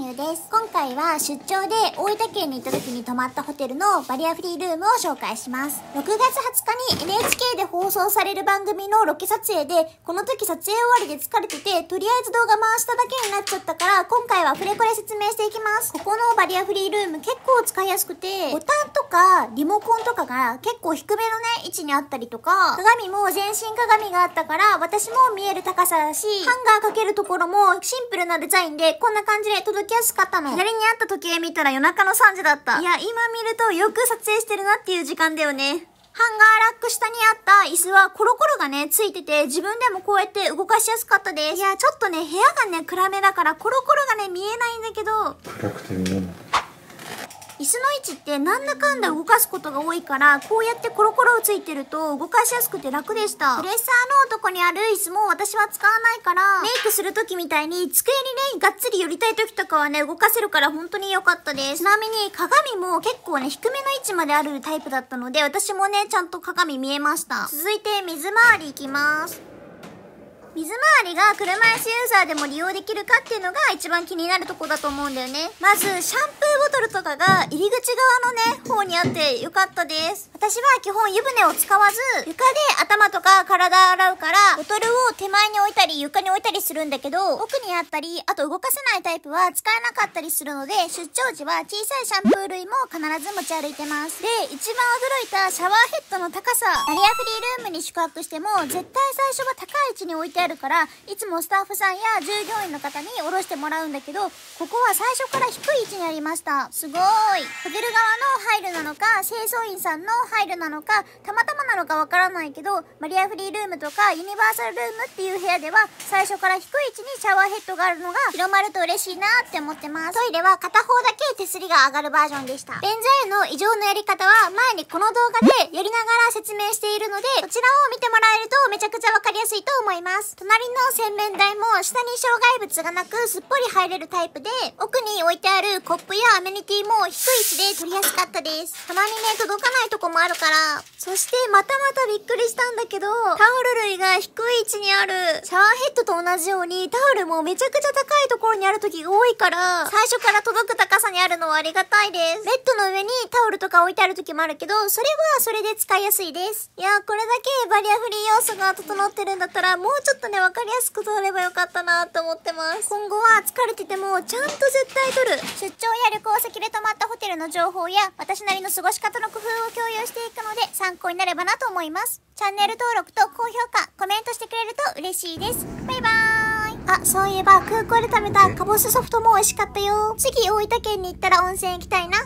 です今回は出張で大分県に行った時に泊まったホテルのバリアフリールームを紹介します6月20日に NHK で放送される番組のロケ撮影でこの時撮影終わりで疲れててとりあえず動画回しただけになっちゃったから今回はフレコで説明していきますここのバリアフリールーム結構使いやすくてボタンとかリモコンとかが結構低めのね位置にあったりとか鏡も全身鏡があったから私も見える高さだしハンガーかけるところもシンプルなデザインでこんな感じで届ききやすかったの。左にあった時計見たら夜中の3時だった。いや、今見るとよく撮影してるなっていう時間だよね。ハンガーラック下にあった椅子はコロコロがね、ついてて、自分でもこうやって動かしやすかったです。いや、ちょっとね、部屋がね、暗めだからコロコロがね、見えないんだけど。暗くて見えない。椅子の位置ってなんだかんだ動かすことが多いからこうやってコロコロついてると動かしやすくて楽でしたプレッサーの男にある椅子も私は使わないからメイクする時みたいに机にねがっつり寄りたい時とかはね動かせるから本当に良かったですちなみに鏡も結構ね低めの位置まであるタイプだったので私もねちゃんと鏡見えました続いて水回りいきます水回りが車椅子ユーザーでも利用できるかっていうのが一番気になるとこだと思うんだよねまずシャンプーボトルとかが入り口側のね方にあってよかったです私は基本湯船を使わず床で体洗うから、ボトルを手前に置いたり床に置いたりするんだけど、奥にあったり、あと動かせないタイプは使えなかったりするので、出張時は小さいシャンプー類も必ず持ち歩いてます。で、一番驚いたシャワーヘッドの高さ。バリアフリールームに宿泊しても、絶対最初は高い位置に置いてあるから、いつもスタッフさんや従業員の方におろしてもらうんだけど、ここは最初から低い位置にありました。すごい。ホテル側の入るなのか、清掃員さんの入るなのか、たまたまなのかわからないけど、マリアフリールームとかユニバーサルルームっていう部屋では最初から低い位置にシャワーヘッドがあるのが広まると嬉しいなって思ってます。トイレは片方だけ手すりが上がるバージョンでした。便座への異常のやり方は前にこの動画でやりながら説明しているので、そちらを見てもらえるとめちゃくちゃわかりやすいと思います。隣の洗面台も下に障害物がなくすっぽり入れるタイプで、奥に置いてあるコップやアメニティも低い位置で取りやすかったです。たまにね、届かないとこもあるから。そしてまたまたびっくりしたんだけど、タオル類が低い位置にある。シャワーヘッドと同じように、タオルもめちゃくちゃ高いところにある時が多いから、最初から届く高さにあるのはありがたいです。ベッドの上にタオルとか置いてある時もあるけど、それはそれで使いやすいです。いやー、これだけバリアフリー要素が整ってるんだったら、もうちょっとね、分かりやすく撮ればよかったなと思ってます。今後は疲れてても、ちゃんと絶対取る。出張や旅行先で泊まったホテルの情報や、私なりの過ごし方の工夫を共有していくので、参考になればなと思います。チャンネル登録と高評価、コメントしてくれると嬉しいです。バイバーイあ、そういえば空港で食べたカボスソフトも美味しかったよ。次大分県に行ったら温泉行きたいな。